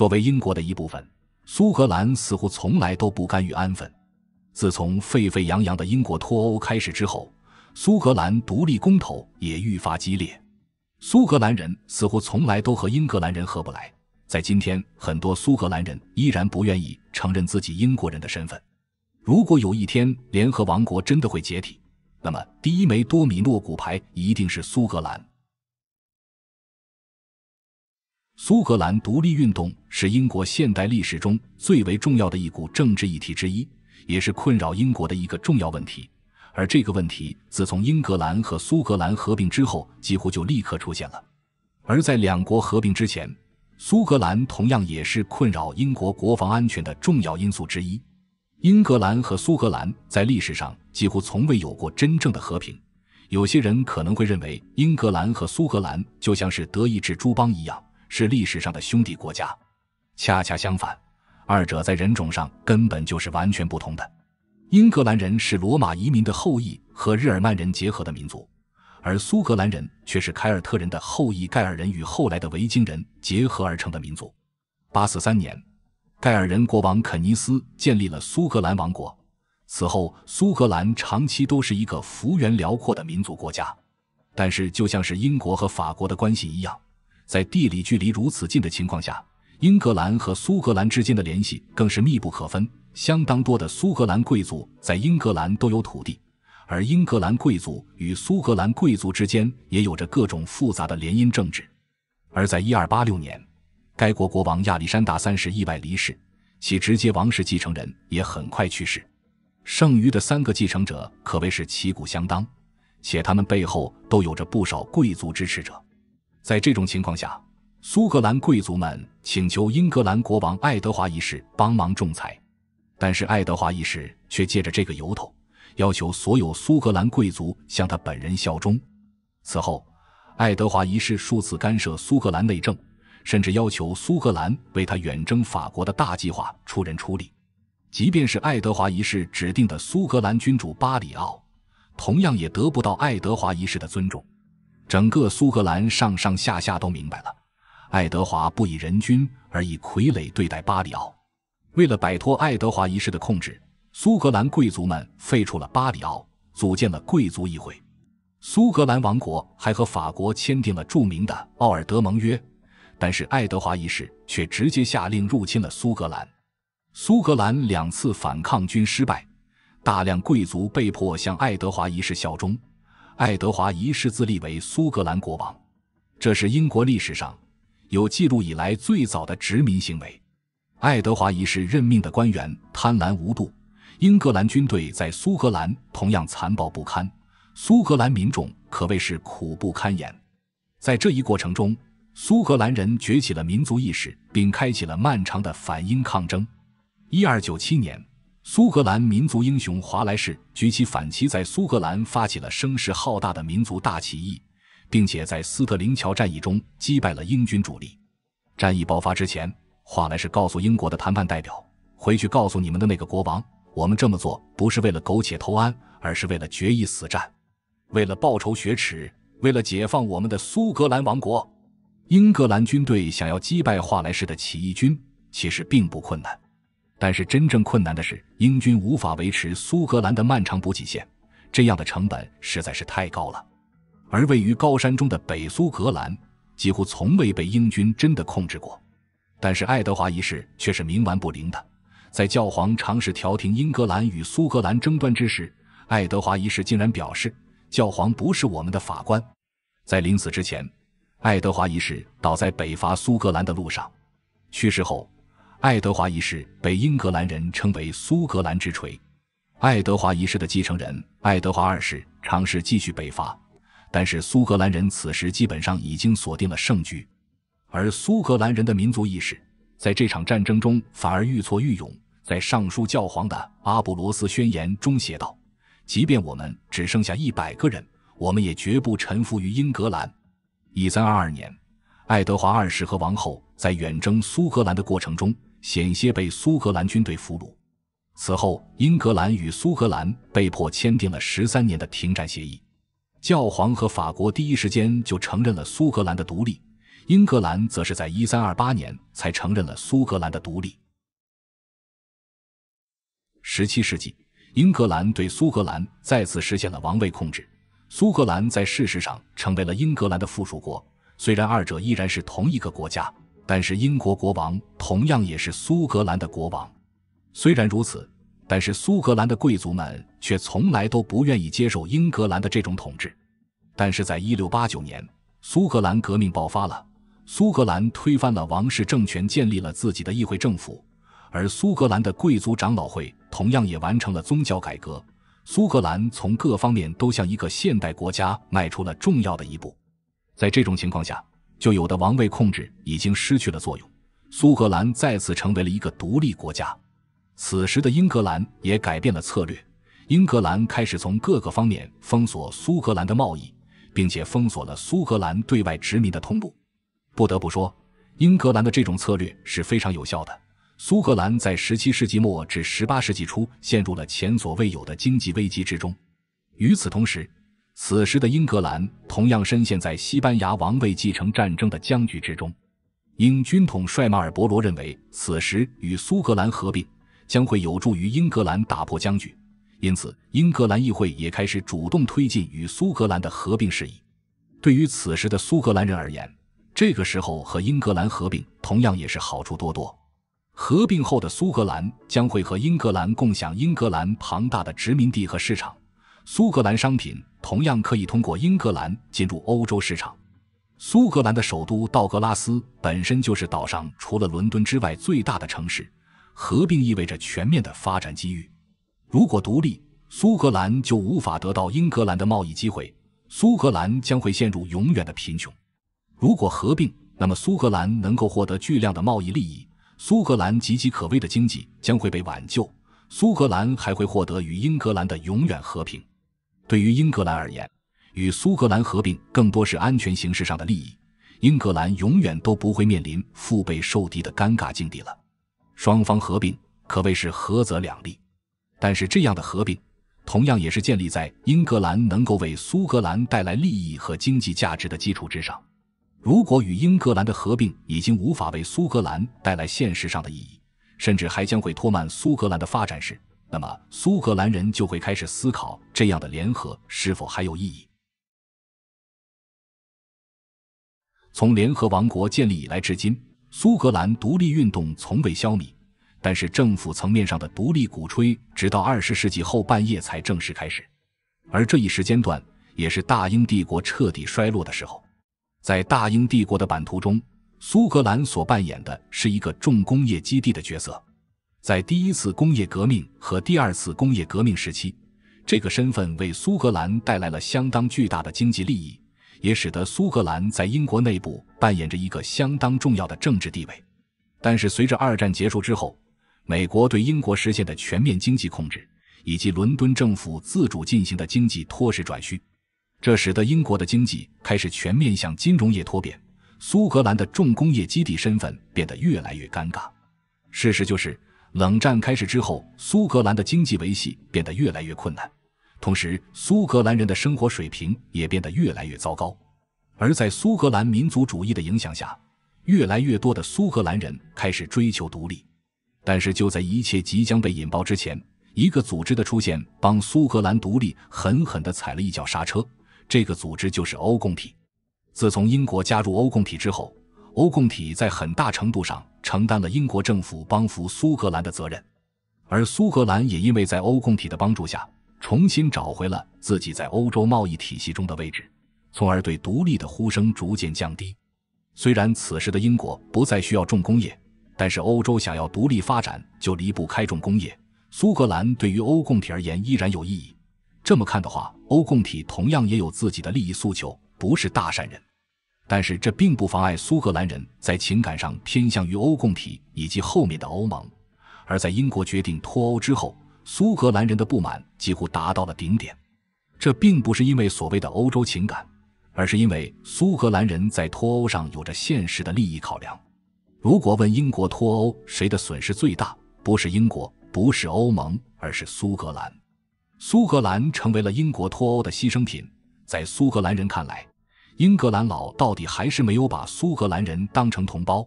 作为英国的一部分，苏格兰似乎从来都不甘于安分。自从沸沸扬扬的英国脱欧开始之后，苏格兰独立公投也愈发激烈。苏格兰人似乎从来都和英格兰人合不来，在今天，很多苏格兰人依然不愿意承认自己英国人的身份。如果有一天联合王国真的会解体，那么第一枚多米诺骨牌一定是苏格兰。苏格兰独立运动是英国现代历史中最为重要的一股政治议题之一，也是困扰英国的一个重要问题。而这个问题自从英格兰和苏格兰合并之后，几乎就立刻出现了。而在两国合并之前，苏格兰同样也是困扰英国国防安全的重要因素之一。英格兰和苏格兰在历史上几乎从未有过真正的和平。有些人可能会认为，英格兰和苏格兰就像是德意志诸邦一样。是历史上的兄弟国家，恰恰相反，二者在人种上根本就是完全不同的。英格兰人是罗马移民的后裔和日耳曼人结合的民族，而苏格兰人却是凯尔特人的后裔——盖尔人与后来的维京人结合而成的民族。八四三年，盖尔人国王肯尼斯建立了苏格兰王国，此后苏格兰长期都是一个幅员辽阔的民族国家。但是，就像是英国和法国的关系一样。在地理距离如此近的情况下，英格兰和苏格兰之间的联系更是密不可分。相当多的苏格兰贵族在英格兰都有土地，而英格兰贵族与苏格兰贵族之间也有着各种复杂的联姻政治。而在一二八六年，该国国王亚历山大三世意外离世，其直接王室继承人也很快去世，剩余的三个继承者可谓是旗鼓相当，且他们背后都有着不少贵族支持者。在这种情况下，苏格兰贵族们请求英格兰国王爱德华一世帮忙仲裁，但是爱德华一世却借着这个由头，要求所有苏格兰贵族向他本人效忠。此后，爱德华一世数次干涉苏格兰内政，甚至要求苏格兰为他远征法国的大计划出人出力。即便是爱德华一世指定的苏格兰君主巴里奥，同样也得不到爱德华一世的尊重。整个苏格兰上上下下都明白了，爱德华不以人君而以傀儡对待巴里奥。为了摆脱爱德华一世的控制，苏格兰贵族们废除了巴里奥，组建了贵族议会。苏格兰王国还和法国签订了著名的奥尔德盟约，但是爱德华一世却直接下令入侵了苏格兰。苏格兰两次反抗军失败，大量贵族被迫向爱德华一世效忠。爱德华一世自立为苏格兰国王，这是英国历史上有记录以来最早的殖民行为。爱德华一世任命的官员贪婪无度，英格兰军队在苏格兰同样残暴不堪，苏格兰民众可谓是苦不堪言。在这一过程中，苏格兰人崛起了民族意识，并开启了漫长的反英抗争。一二九七年。苏格兰民族英雄华莱士举起反旗，在苏格兰发起了声势浩大的民族大起义，并且在斯特林桥战役中击败了英军主力。战役爆发之前，华莱士告诉英国的谈判代表：“回去告诉你们的那个国王，我们这么做不是为了苟且偷安，而是为了决一死战，为了报仇雪耻，为了解放我们的苏格兰王国。”英格兰军队想要击败华莱士的起义军，其实并不困难。但是真正困难的是，英军无法维持苏格兰的漫长补给线，这样的成本实在是太高了。而位于高山中的北苏格兰几乎从未被英军真的控制过。但是爱德华一世却是冥顽不灵的，在教皇尝试调停英格兰与苏格兰争端之时，爱德华一世竟然表示教皇不是我们的法官。在临死之前，爱德华一世倒在北伐苏格兰的路上，去世后。爱德华一世被英格兰人称为苏格兰之锤。爱德华一世的继承人爱德华二世尝试继续北伐，但是苏格兰人此时基本上已经锁定了胜局。而苏格兰人的民族意识在这场战争中反而愈挫愈勇。在上书教皇的阿布罗斯宣言中写道：“即便我们只剩下一百个人，我们也绝不臣服于英格兰。”一三二二年，爱德华二世和王后在远征苏格兰的过程中。险些被苏格兰军队俘虏。此后，英格兰与苏格兰被迫签订了十三年的停战协议。教皇和法国第一时间就承认了苏格兰的独立，英格兰则是在一三二八年才承认了苏格兰的独立。十七世纪，英格兰对苏格兰再次实现了王位控制，苏格兰在事实上成为了英格兰的附属国，虽然二者依然是同一个国家。但是英国国王同样也是苏格兰的国王，虽然如此，但是苏格兰的贵族们却从来都不愿意接受英格兰的这种统治。但是在一六八九年，苏格兰革命爆发了，苏格兰推翻了王室政权，建立了自己的议会政府，而苏格兰的贵族长老会同样也完成了宗教改革。苏格兰从各方面都向一个现代国家迈出了重要的一步。在这种情况下。就有的王位控制已经失去了作用，苏格兰再次成为了一个独立国家。此时的英格兰也改变了策略，英格兰开始从各个方面封锁苏格兰的贸易，并且封锁了苏格兰对外殖民的通路。不得不说，英格兰的这种策略是非常有效的。苏格兰在十七世纪末至十八世纪初陷入了前所未有的经济危机之中。与此同时，此时的英格兰同样深陷在西班牙王位继承战争的僵局之中。英军统帅马尔伯罗认为，此时与苏格兰合并将会有助于英格兰打破僵局，因此英格兰议会也开始主动推进与苏格兰的合并事宜。对于此时的苏格兰人而言，这个时候和英格兰合并同样也是好处多多。合并后的苏格兰将会和英格兰共享英格兰庞大的殖民地和市场。苏格兰商品同样可以通过英格兰进入欧洲市场。苏格兰的首都道格拉斯本身就是岛上除了伦敦之外最大的城市。合并意味着全面的发展机遇。如果独立，苏格兰就无法得到英格兰的贸易机会，苏格兰将会陷入永远的贫穷。如果合并，那么苏格兰能够获得巨量的贸易利益，苏格兰岌岌可危的经济将会被挽救，苏格兰还会获得与英格兰的永远和平。对于英格兰而言，与苏格兰合并更多是安全形势上的利益。英格兰永远都不会面临腹背受敌的尴尬境地了。双方合并可谓是合则两利，但是这样的合并同样也是建立在英格兰能够为苏格兰带来利益和经济价值的基础之上。如果与英格兰的合并已经无法为苏格兰带来现实上的意义，甚至还将会拖慢苏格兰的发展时，那么苏格兰人就会开始思考，这样的联合是否还有意义？从联合王国建立以来至今，苏格兰独立运动从未消弭，但是政府层面上的独立鼓吹直到二十世纪后半叶才正式开始，而这一时间段也是大英帝国彻底衰落的时候。在大英帝国的版图中，苏格兰所扮演的是一个重工业基地的角色。在第一次工业革命和第二次工业革命时期，这个身份为苏格兰带来了相当巨大的经济利益，也使得苏格兰在英国内部扮演着一个相当重要的政治地位。但是，随着二战结束之后，美国对英国实现的全面经济控制，以及伦敦政府自主进行的经济脱实转虚，这使得英国的经济开始全面向金融业脱变，苏格兰的重工业基地身份变得越来越尴尬。事实就是。冷战开始之后，苏格兰的经济维系变得越来越困难，同时苏格兰人的生活水平也变得越来越糟糕。而在苏格兰民族主义的影响下，越来越多的苏格兰人开始追求独立。但是就在一切即将被引爆之前，一个组织的出现帮苏格兰独立狠狠地踩了一脚刹车。这个组织就是欧共体。自从英国加入欧共体之后，欧共体在很大程度上承担了英国政府帮扶苏格兰的责任，而苏格兰也因为在欧共体的帮助下重新找回了自己在欧洲贸易体系中的位置，从而对独立的呼声逐渐降低。虽然此时的英国不再需要重工业，但是欧洲想要独立发展就离不开重工业。苏格兰对于欧共体而言依然有意义。这么看的话，欧共体同样也有自己的利益诉求，不是大善人。但是这并不妨碍苏格兰人在情感上偏向于欧共体以及后面的欧盟，而在英国决定脱欧之后，苏格兰人的不满几乎达到了顶点。这并不是因为所谓的欧洲情感，而是因为苏格兰人在脱欧上有着现实的利益考量。如果问英国脱欧谁的损失最大，不是英国，不是欧盟，而是苏格兰。苏格兰成为了英国脱欧的牺牲品，在苏格兰人看来。英格兰佬到底还是没有把苏格兰人当成同胞。